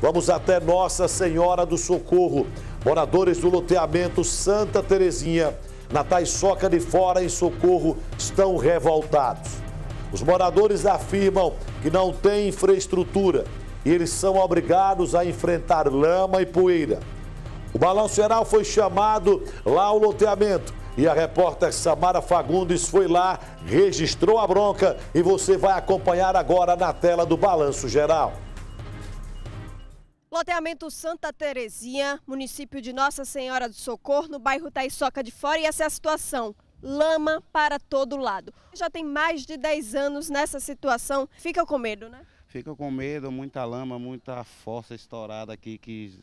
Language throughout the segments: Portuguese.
Vamos até Nossa Senhora do Socorro. Moradores do loteamento Santa Terezinha, na Soca de Fora, em Socorro, estão revoltados. Os moradores afirmam que não tem infraestrutura e eles são obrigados a enfrentar lama e poeira. O Balanço Geral foi chamado lá ao loteamento e a repórter Samara Fagundes foi lá, registrou a bronca e você vai acompanhar agora na tela do Balanço Geral loteamento Santa Terezinha, município de Nossa Senhora do Socorro, no bairro Taiçoca de Fora, e essa é a situação. Lama para todo lado. Já tem mais de 10 anos nessa situação. Fica com medo, né? Fica com medo, muita lama, muita força estourada aqui, que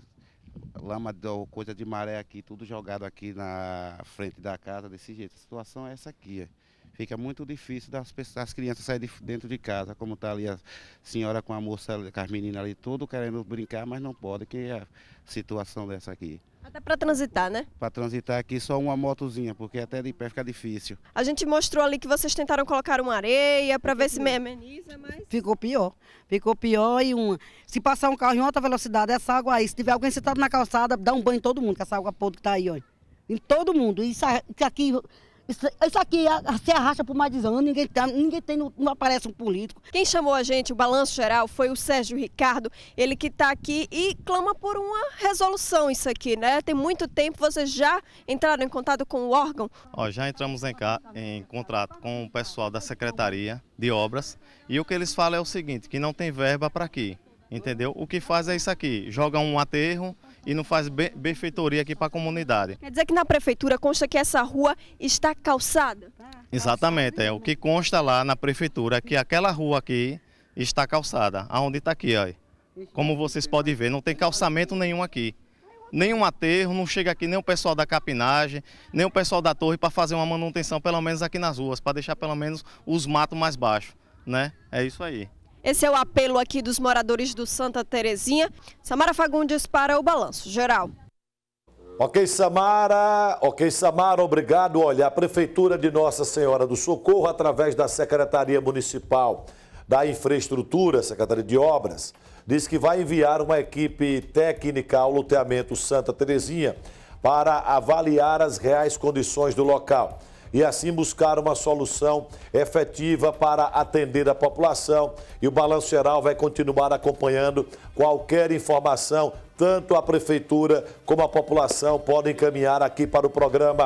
lama coisa de maré aqui, tudo jogado aqui na frente da casa, desse jeito. A situação é essa aqui. É fica muito difícil das as crianças saírem de dentro de casa, como está ali a senhora com a moça, com as meninas ali, tudo querendo brincar, mas não pode, que é a situação dessa aqui. Até para transitar, né? Para transitar aqui só uma motozinha, porque até de pé fica difícil. A gente mostrou ali que vocês tentaram colocar uma areia para ver se me ameniza, mas... Ficou pior. Ficou pior e uma... Se passar um carro em alta velocidade, essa água aí, se tiver alguém sentado na calçada, dá um banho em todo mundo, com essa água podre que tá aí, ó. Em todo mundo. Isso aqui isso, aqui se arrasta por mais de anos, ninguém, tá, ninguém tem, não, não, aparece um político. Quem chamou a gente, o Balanço Geral, foi o Sérgio Ricardo, ele que está aqui e clama por uma resolução isso aqui, né? Tem muito tempo, vocês já entraram em contato com o órgão? Ó, já entramos em, em contrato com o pessoal da Secretaria de Obras e o que eles falam é o seguinte, que não tem verba para aqui entendeu? O que faz é isso aqui, joga um aterro, e não faz benfeitoria aqui para a comunidade. Quer dizer que na prefeitura consta que essa rua está calçada? Exatamente, é o que consta lá na prefeitura, é que aquela rua aqui está calçada, aonde está aqui, ó. Como vocês podem ver, não tem calçamento nenhum aqui. Nenhum aterro, não chega aqui nem o pessoal da capinagem, nem o pessoal da torre para fazer uma manutenção, pelo menos aqui nas ruas, para deixar pelo menos os matos mais baixos, né? É isso aí. Esse é o apelo aqui dos moradores do Santa Terezinha. Samara Fagundes para o Balanço Geral. Ok, Samara. Ok, Samara, obrigado. Olha, a Prefeitura de Nossa Senhora do Socorro, através da Secretaria Municipal da Infraestrutura, Secretaria de Obras, diz que vai enviar uma equipe técnica ao loteamento Santa Terezinha para avaliar as reais condições do local e assim buscar uma solução efetiva para atender a população. E o Balanço Geral vai continuar acompanhando qualquer informação, tanto a Prefeitura como a população podem encaminhar aqui para o programa.